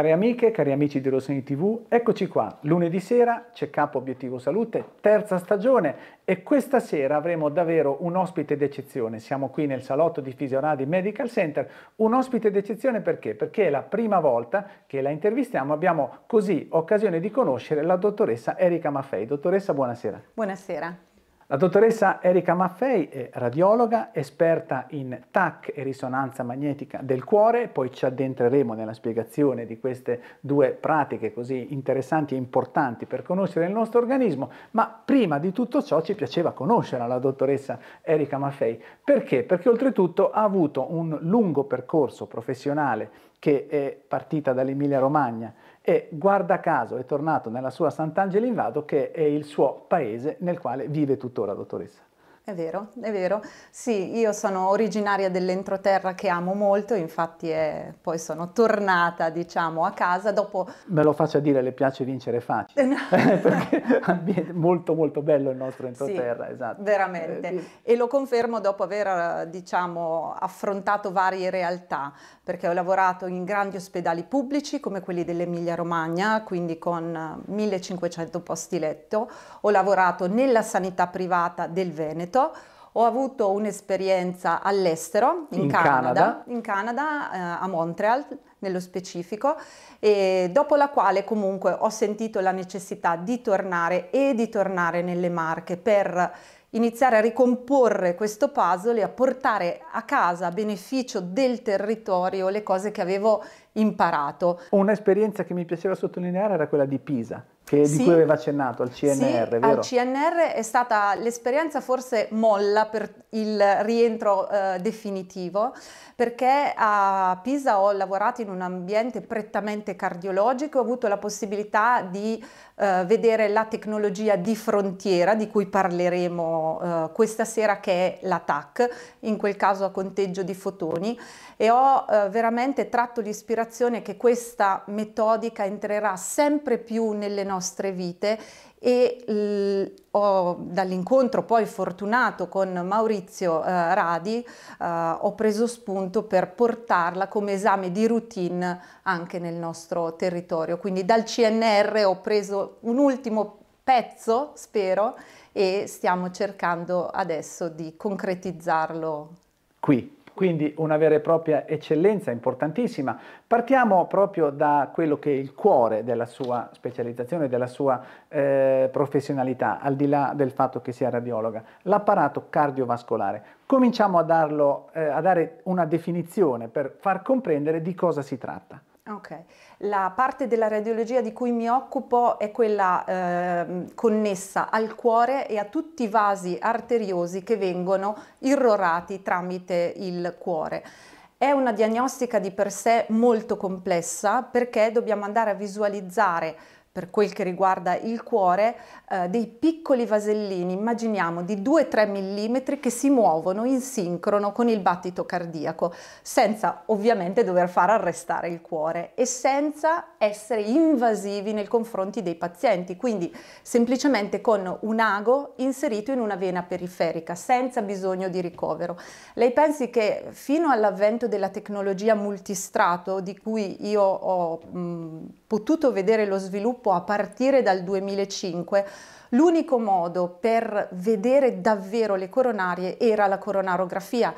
Cari amiche, cari amici di Rossini TV, eccoci qua, lunedì sera c'è Capo Obiettivo Salute, terza stagione e questa sera avremo davvero un ospite d'eccezione. Siamo qui nel salotto di Fisionadi Medical Center, un ospite d'eccezione perché? Perché è la prima volta che la intervistiamo, abbiamo così occasione di conoscere la dottoressa Erika Maffei. Dottoressa, buonasera. Buonasera. La dottoressa Erika Maffei è radiologa, esperta in TAC e risonanza magnetica del cuore, poi ci addentreremo nella spiegazione di queste due pratiche così interessanti e importanti per conoscere il nostro organismo, ma prima di tutto ciò ci piaceva conoscere la dottoressa Erika Maffei. Perché? Perché oltretutto ha avuto un lungo percorso professionale che è partita dall'Emilia Romagna e guarda caso è tornato nella sua Sant'Angelo in Vado che è il suo paese nel quale vive tuttora, dottoressa. È vero, è vero. Sì, io sono originaria dell'entroterra che amo molto, infatti è... poi sono tornata, diciamo, a casa dopo... Me lo faccia dire, le piace vincere facile, perché è molto molto bello il nostro entroterra, sì, esatto. Veramente, eh, sì. e lo confermo dopo aver, diciamo, affrontato varie realtà, perché ho lavorato in grandi ospedali pubblici come quelli dell'Emilia Romagna, quindi con 1500 posti letto, ho lavorato nella sanità privata del Veneto, corso ho avuto un'esperienza all'estero, in, in Canada, Canada, in Canada eh, a Montreal nello specifico, dopo la quale comunque ho sentito la necessità di tornare e di tornare nelle Marche per iniziare a ricomporre questo puzzle e a portare a casa a beneficio del territorio le cose che avevo imparato. Un'esperienza che mi piaceva sottolineare era quella di Pisa, che, sì, di cui aveva accennato al CNR, sì, vero? Al CNR è stata l'esperienza forse molla per il rientro eh, definitivo, perché a Pisa ho lavorato in un ambiente prettamente cardiologico, ho avuto la possibilità di eh, vedere la tecnologia di frontiera di cui parleremo eh, questa sera che è la TAC, in quel caso a conteggio di fotoni e ho eh, veramente tratto l'ispirazione che questa metodica entrerà sempre più nelle nostre vite e ho, dall'incontro poi fortunato con Maurizio eh, Radi eh, ho preso spunto per portarla come esame di routine anche nel nostro territorio. Quindi dal CNR ho preso un ultimo pezzo, spero, e stiamo cercando adesso di concretizzarlo. Qui, quindi una vera e propria eccellenza importantissima. Partiamo proprio da quello che è il cuore della sua specializzazione, della sua eh, professionalità, al di là del fatto che sia radiologa, l'apparato cardiovascolare. Cominciamo a, darlo, eh, a dare una definizione per far comprendere di cosa si tratta. Okay. La parte della radiologia di cui mi occupo è quella eh, connessa al cuore e a tutti i vasi arteriosi che vengono irrorati tramite il cuore. È una diagnostica di per sé molto complessa perché dobbiamo andare a visualizzare per quel che riguarda il cuore, eh, dei piccoli vasellini, immaginiamo di 2-3 mm che si muovono in sincrono con il battito cardiaco, senza ovviamente dover far arrestare il cuore e senza essere invasivi nei confronti dei pazienti, quindi semplicemente con un ago inserito in una vena periferica, senza bisogno di ricovero. Lei pensi che fino all'avvento della tecnologia multistrato, di cui io ho mh, mm, potuto vedere lo sviluppo, sviluppo a partire dal 2005, l'unico modo per vedere davvero le coronarie era la coronarografia,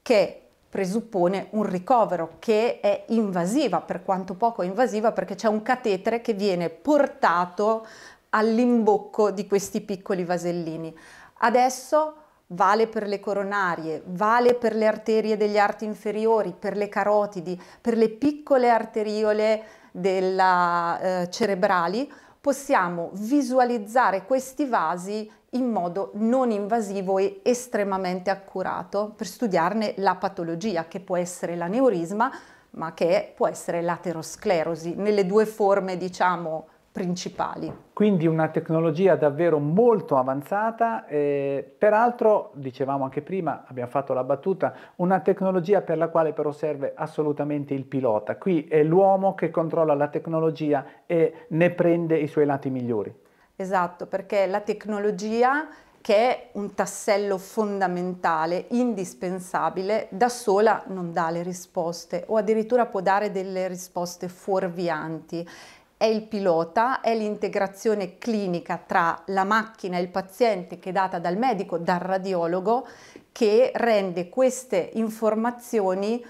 che presuppone un ricovero che è invasiva, per quanto poco invasiva, perché c'è un catetere che viene portato all'imbocco di questi piccoli vasellini. Adesso vale per le coronarie, vale per le arterie degli arti inferiori, per le carotidi, per le piccole arteriole della, eh, cerebrali, possiamo visualizzare questi vasi in modo non invasivo e estremamente accurato per studiarne la patologia che può essere l'aneurisma ma che può essere l'aterosclerosi nelle due forme diciamo principali. Quindi una tecnologia davvero molto avanzata, eh, peraltro, dicevamo anche prima, abbiamo fatto la battuta, una tecnologia per la quale però serve assolutamente il pilota. Qui è l'uomo che controlla la tecnologia e ne prende i suoi lati migliori. Esatto, perché la tecnologia che è un tassello fondamentale, indispensabile, da sola non dà le risposte o addirittura può dare delle risposte fuorvianti è il pilota, è l'integrazione clinica tra la macchina e il paziente che è data dal medico, dal radiologo, che rende queste informazioni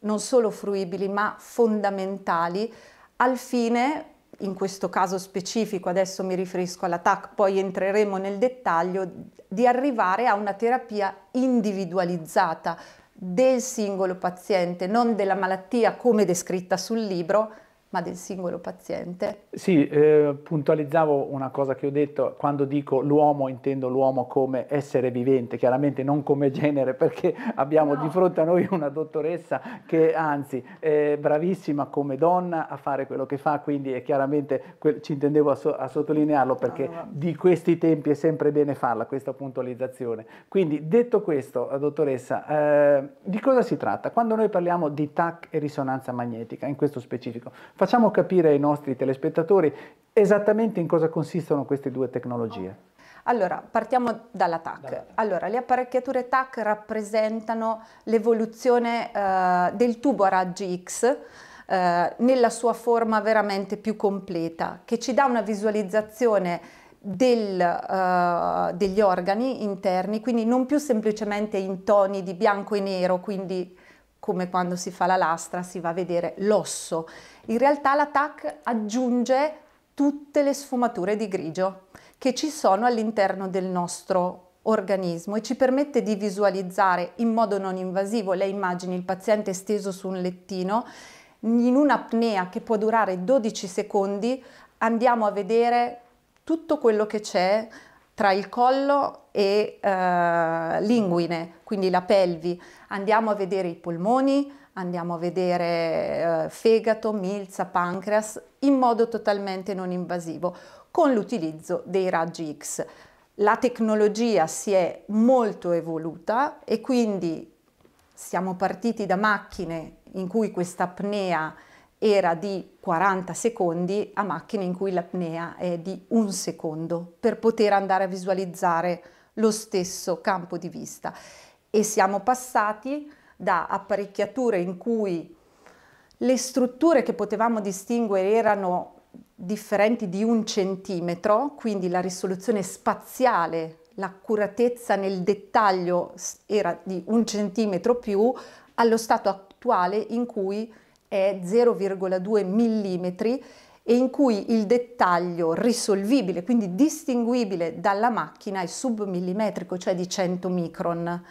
non solo fruibili ma fondamentali al fine, in questo caso specifico, adesso mi riferisco alla TAC, poi entreremo nel dettaglio, di arrivare a una terapia individualizzata del singolo paziente, non della malattia come descritta sul libro, ma del singolo paziente? Sì, eh, puntualizzavo una cosa che ho detto, quando dico l'uomo intendo l'uomo come essere vivente, chiaramente non come genere, perché abbiamo no. di fronte a noi una dottoressa che anzi è bravissima come donna a fare quello che fa, quindi è chiaramente ci intendevo a, so a sottolinearlo perché no, no. di questi tempi è sempre bene farla questa puntualizzazione. Quindi detto questo, dottoressa, eh, di cosa si tratta? Quando noi parliamo di TAC e risonanza magnetica, in questo specifico, Facciamo capire ai nostri telespettatori esattamente in cosa consistono queste due tecnologie. Allora, partiamo dalla TAC. Allora, le apparecchiature TAC rappresentano l'evoluzione eh, del tubo a raggi X eh, nella sua forma veramente più completa, che ci dà una visualizzazione del, uh, degli organi interni, quindi non più semplicemente in toni di bianco e nero, quindi come quando si fa la lastra si va a vedere l'osso. In realtà la TAC aggiunge tutte le sfumature di grigio che ci sono all'interno del nostro organismo e ci permette di visualizzare in modo non invasivo le immagini, il paziente steso su un lettino, in un'apnea che può durare 12 secondi, andiamo a vedere tutto quello che c'è, tra il collo e eh, l'inguine, quindi la pelvi. Andiamo a vedere i polmoni, andiamo a vedere eh, fegato, milza, pancreas, in modo totalmente non invasivo, con l'utilizzo dei raggi X. La tecnologia si è molto evoluta e quindi siamo partiti da macchine in cui questa apnea era di 40 secondi a macchine in cui l'apnea è di un secondo per poter andare a visualizzare lo stesso campo di vista e siamo passati da apparecchiature in cui le strutture che potevamo distinguere erano differenti di un centimetro, quindi la risoluzione spaziale, l'accuratezza nel dettaglio era di un centimetro più, allo stato attuale in cui è 0,2 mm e in cui il dettaglio risolvibile, quindi distinguibile dalla macchina, è submillimetrico, cioè di 100 micron,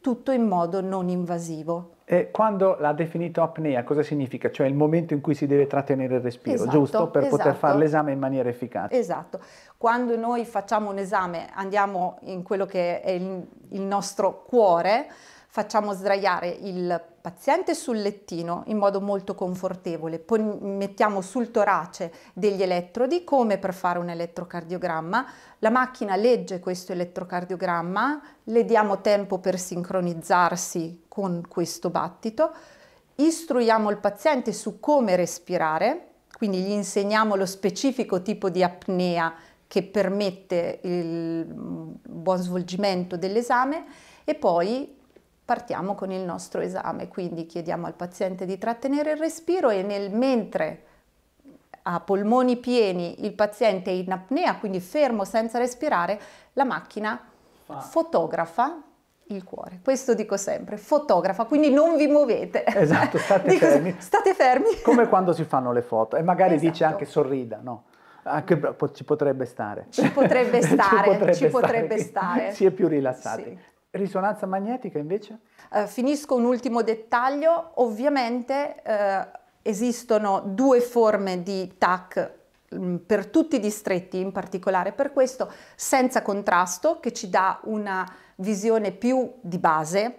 tutto in modo non invasivo. E quando l'ha definito apnea, cosa significa? Cioè il momento in cui si deve trattenere il respiro, esatto, giusto? Per esatto. poter fare esatto. l'esame in maniera efficace. Esatto. Quando noi facciamo un esame, andiamo in quello che è il, il nostro cuore, facciamo sdraiare il paziente sul lettino in modo molto confortevole, poi mettiamo sul torace degli elettrodi come per fare un elettrocardiogramma, la macchina legge questo elettrocardiogramma, le diamo tempo per sincronizzarsi con questo battito, istruiamo il paziente su come respirare, quindi gli insegniamo lo specifico tipo di apnea che permette il mm, buon svolgimento dell'esame e poi partiamo con il nostro esame, quindi chiediamo al paziente di trattenere il respiro e nel mentre a polmoni pieni il paziente è in apnea, quindi fermo senza respirare, la macchina fotografa il cuore. Questo dico sempre, fotografa, quindi non vi muovete. Esatto, state dico, fermi. State fermi. Come quando si fanno le foto e magari esatto. dice anche sorrida, no? Anche ci potrebbe stare. Ci potrebbe stare, ci potrebbe, ci potrebbe stare. stare. Si è più rilassati. Sì. Risonanza magnetica invece? Eh, finisco un ultimo dettaglio, ovviamente eh, esistono due forme di TAC mm, per tutti i distretti, in particolare per questo, senza contrasto, che ci dà una visione più di base.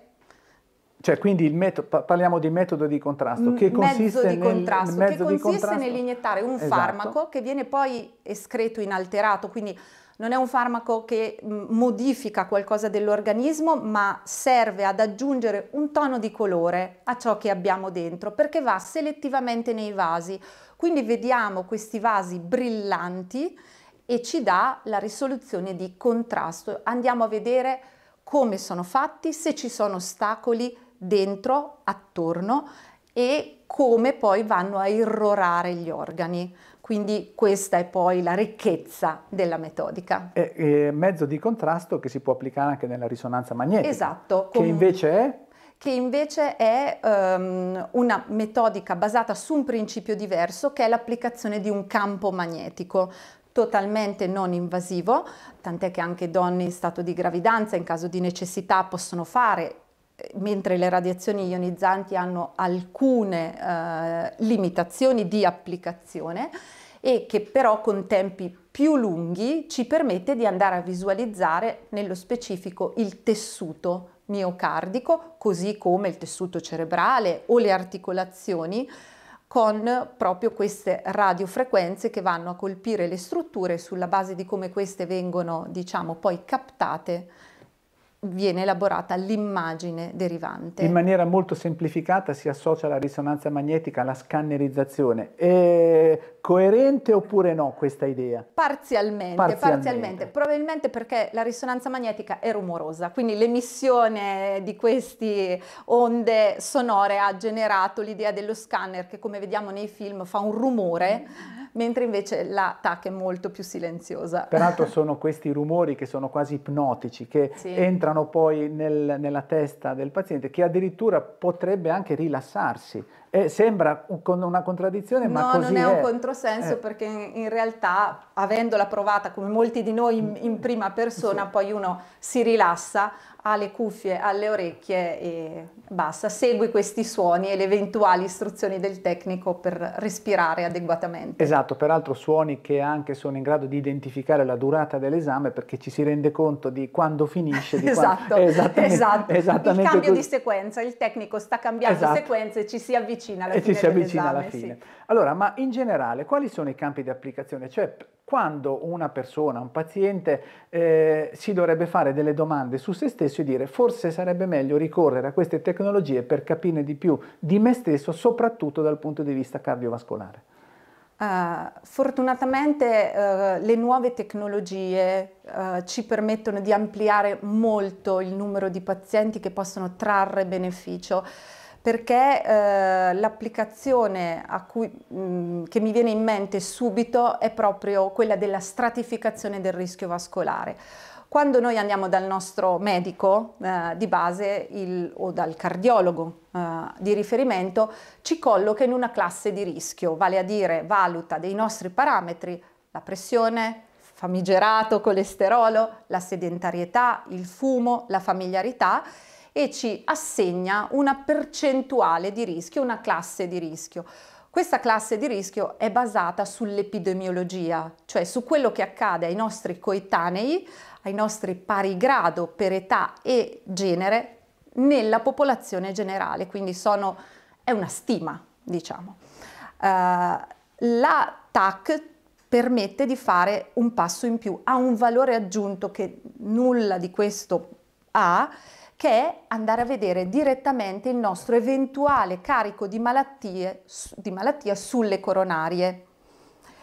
Cioè, quindi metodo, parliamo di metodo di contrasto mm, che consiste, di nel, che consiste contrasto. nell'iniettare un esatto. farmaco che viene poi escreto inalterato, quindi non è un farmaco che mm, modifica qualcosa dell'organismo, ma serve ad aggiungere un tono di colore a ciò che abbiamo dentro, perché va selettivamente nei vasi. Quindi vediamo questi vasi brillanti e ci dà la risoluzione di contrasto. Andiamo a vedere come sono fatti, se ci sono ostacoli dentro, attorno e come poi vanno a irrorare gli organi. Quindi questa è poi la ricchezza della metodica. È, è mezzo di contrasto che si può applicare anche nella risonanza magnetica. Esatto. Che invece è? che invece è um, una metodica basata su un principio diverso che è l'applicazione di un campo magnetico totalmente non invasivo, tant'è che anche donne in stato di gravidanza in caso di necessità possono fare mentre le radiazioni ionizzanti hanno alcune eh, limitazioni di applicazione e che però con tempi più lunghi ci permette di andare a visualizzare nello specifico il tessuto miocardico, così come il tessuto cerebrale o le articolazioni, con proprio queste radiofrequenze che vanno a colpire le strutture sulla base di come queste vengono, diciamo, poi captate viene elaborata l'immagine derivante. In maniera molto semplificata si associa la risonanza magnetica alla scannerizzazione. È coerente oppure no questa idea? Parzialmente, parzialmente, parzialmente, probabilmente perché la risonanza magnetica è rumorosa, quindi l'emissione di queste onde sonore ha generato l'idea dello scanner che come vediamo nei film fa un rumore mentre invece la TAC è molto più silenziosa. Peraltro sono questi rumori che sono quasi ipnotici, che sì. entrano poi nel, nella testa del paziente, che addirittura potrebbe anche rilassarsi eh, sembra con una contraddizione, no, ma così non è, è. un controsenso eh. perché in realtà, avendola provata come molti di noi in, in prima persona, sì. poi uno si rilassa, ha le cuffie alle orecchie e basta, segui questi suoni e le eventuali istruzioni del tecnico per respirare adeguatamente. Esatto, peraltro suoni che anche sono in grado di identificare la durata dell'esame perché ci si rende conto di quando finisce. Di esatto, quando... Esattamente, esatto. Esattamente il cambio così. di sequenza, il tecnico sta cambiando esatto. sequenze, ci si avvicina avvicina alla e eh fine. E ci si avvicina alla fine. Sì. Allora, ma in generale, quali sono i campi di applicazione? Cioè, quando una persona, un paziente, eh, si dovrebbe fare delle domande su se stesso e dire forse sarebbe meglio ricorrere a queste tecnologie per capire di più di me stesso, soprattutto dal punto di vista cardiovascolare. Uh, fortunatamente uh, le nuove tecnologie uh, ci permettono di ampliare molto il numero di pazienti che possono trarre beneficio perché eh, l'applicazione cui, mh, mm, che mi viene in mente subito è proprio quella della stratificazione del rischio vascolare. Quando noi andiamo dal nostro medico eh, di base il, o dal cardiologo eh, di riferimento, ci colloca in una classe di rischio, vale a dire valuta dei nostri parametri la pressione, famigerato, colesterolo, la sedentarietà, il fumo, la familiarità e ci assegna una percentuale di rischio, una classe di rischio. Questa classe di rischio è basata sull'epidemiologia, cioè su quello che accade ai nostri coetanei, ai nostri pari grado per età e genere nella popolazione generale, quindi sono, è una stima, diciamo. Uh, la TAC permette di fare un passo in più, ha un valore aggiunto che nulla di questo ha che è andare a vedere direttamente il nostro eventuale carico di, malattie, di malattia sulle coronarie.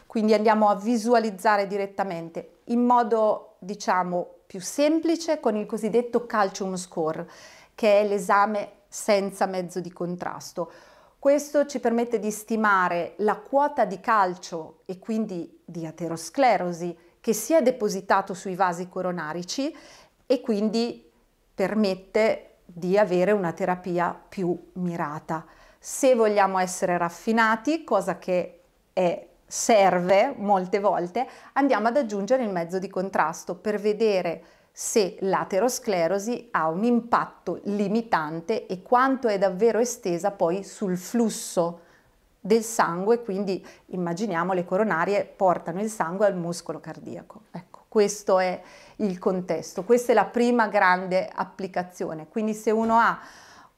Quindi andiamo a visualizzare direttamente in modo, diciamo, più semplice con il cosiddetto calcium score, che è l'esame senza mezzo di contrasto. Questo ci permette di stimare la quota di calcio e quindi di aterosclerosi che si è depositato sui vasi coronarici e quindi permette di avere una terapia più mirata. Se vogliamo essere raffinati, cosa che è, serve molte volte, andiamo ad aggiungere il mezzo di contrasto per vedere se l'aterosclerosi ha un impatto limitante e quanto è davvero estesa poi sul flusso del sangue, quindi immaginiamo le coronarie portano il sangue al muscolo cardiaco. Ecco. Questo è il contesto, questa è la prima grande applicazione. Quindi se uno ha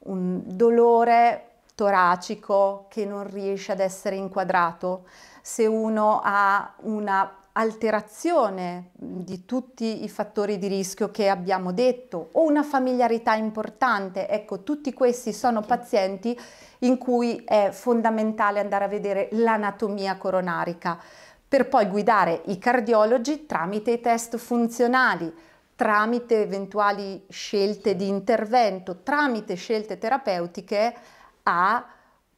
un dolore toracico che non riesce ad essere inquadrato, se uno ha una alterazione di tutti i fattori di rischio che abbiamo detto o una familiarità importante, ecco, tutti questi sono pazienti in cui è fondamentale andare a vedere l'anatomia coronarica per poi guidare i cardiologi tramite i test funzionali, tramite eventuali scelte di intervento, tramite scelte terapeutiche a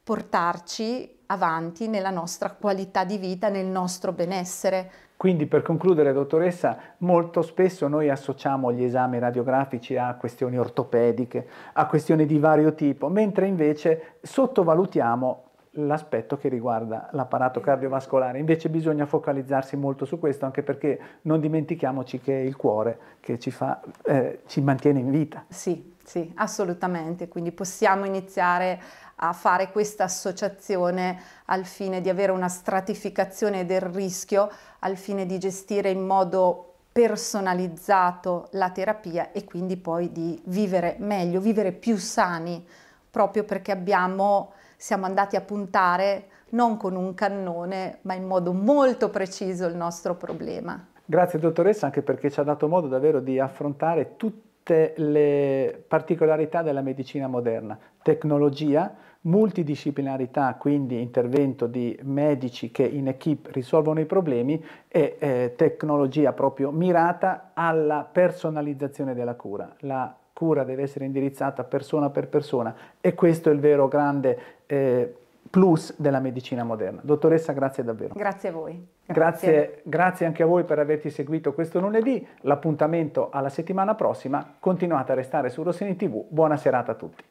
portarci avanti nella nostra qualità di vita, nel nostro benessere. Quindi per concludere, dottoressa, molto spesso noi associamo gli esami radiografici a questioni ortopediche, a questioni di vario tipo, mentre invece sottovalutiamo l'aspetto che riguarda l'apparato cardiovascolare. Invece bisogna focalizzarsi molto su questo, anche perché non dimentichiamoci che è il cuore che ci, fa, eh, ci mantiene in vita. Sì, sì, assolutamente. Quindi possiamo iniziare a fare questa associazione al fine di avere una stratificazione del rischio, al fine di gestire in modo personalizzato la terapia e quindi poi di vivere meglio, vivere più sani, proprio perché abbiamo siamo andati a puntare non con un cannone, ma in modo molto preciso il nostro problema. Grazie dottoressa anche perché ci ha dato modo davvero di affrontare tutte le particolarità della medicina moderna, tecnologia, multidisciplinarità, quindi intervento di medici che in equip risolvono i problemi e eh, tecnologia proprio mirata alla personalizzazione della cura. La cura deve essere indirizzata persona per persona e questo è il vero grande eh, plus della medicina moderna. Dottoressa, grazie davvero. Grazie a voi. Grazie. Grazie, grazie anche a voi per averti seguito questo lunedì. L'appuntamento alla settimana prossima. Continuate a restare su Rossini TV. Buona serata a tutti.